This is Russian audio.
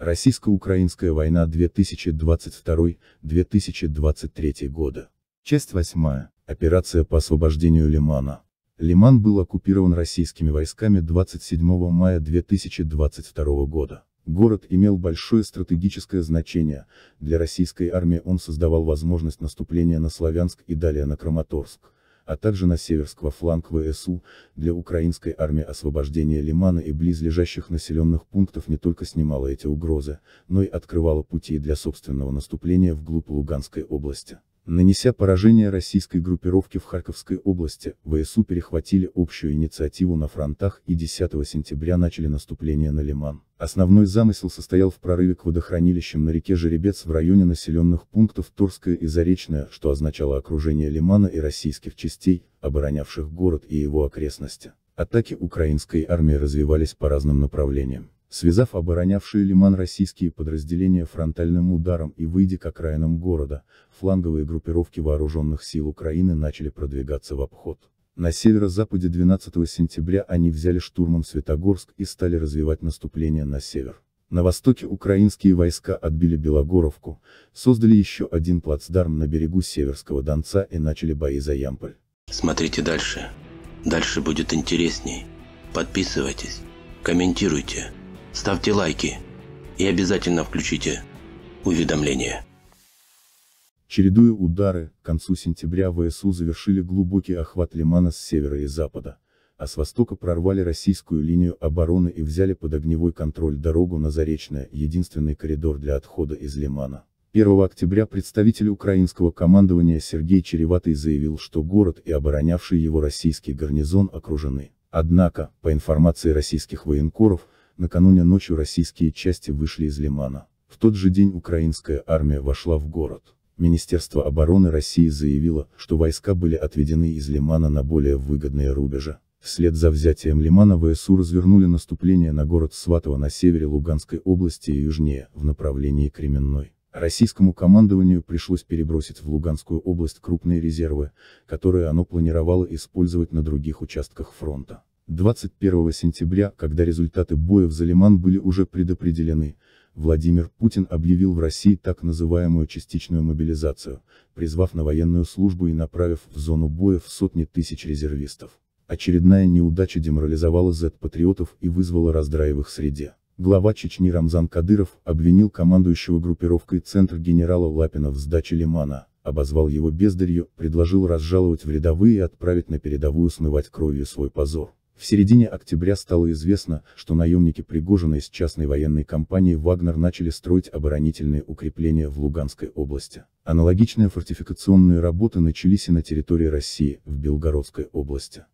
Российско-украинская война 2022-2023 года. Часть 8. Операция по освобождению Лимана. Лиман был оккупирован российскими войсками 27 мая 2022 года. Город имел большое стратегическое значение, для российской армии он создавал возможность наступления на Славянск и далее на Краматорск а также на северского фланг ВСУ, для украинской армии освобождение Лимана и близлежащих населенных пунктов не только снимало эти угрозы, но и открывало пути для собственного наступления вглубь Луганской области. Нанеся поражение российской группировке в Харьковской области, ВСУ перехватили общую инициативу на фронтах и 10 сентября начали наступление на Лиман. Основной замысел состоял в прорыве к водохранилищам на реке Жеребец в районе населенных пунктов Торская и Заречная, что означало окружение Лимана и российских частей, оборонявших город и его окрестности. Атаки украинской армии развивались по разным направлениям связав оборонявшие Лиман российские подразделения фронтальным ударом и выйдя к окраинам города, фланговые группировки вооруженных сил Украины начали продвигаться в обход. На северо-западе 12 сентября они взяли штурмом Светогорск и стали развивать наступление на север. На востоке украинские войска отбили Белогоровку, создали еще один плацдарм на берегу Северского Донца и начали бои за Ямполь. Смотрите дальше. Дальше будет интересней. Подписывайтесь, комментируйте ставьте лайки и обязательно включите уведомления. Чередуя удары, к концу сентября ВСУ завершили глубокий охват Лимана с севера и запада, а с востока прорвали российскую линию обороны и взяли под огневой контроль дорогу на Заречное, единственный коридор для отхода из Лимана. 1 октября представитель украинского командования Сергей Череватый заявил, что город и оборонявший его российский гарнизон окружены. Однако, по информации российских военкоров, накануне ночью российские части вышли из Лимана. В тот же день украинская армия вошла в город. Министерство обороны России заявило, что войска были отведены из Лимана на более выгодные рубежи. Вслед за взятием Лимана ВСУ развернули наступление на город Сватово на севере Луганской области и южнее, в направлении Кременной. Российскому командованию пришлось перебросить в Луганскую область крупные резервы, которые оно планировало использовать на других участках фронта. 21 сентября, когда результаты боев за Лиман были уже предопределены, Владимир Путин объявил в России так называемую частичную мобилизацию, призвав на военную службу и направив в зону боев сотни тысяч резервистов. Очередная неудача деморализовала Z-патриотов и вызвала раздрай в их среде. Глава Чечни Рамзан Кадыров обвинил командующего группировкой центр генерала Лапина в сдаче Лимана, обозвал его бездарью, предложил разжаловать в рядовые и отправить на передовую смывать кровью свой позор. В середине октября стало известно, что наемники Пригожина из частной военной компании «Вагнер» начали строить оборонительные укрепления в Луганской области. Аналогичные фортификационные работы начались и на территории России, в Белгородской области.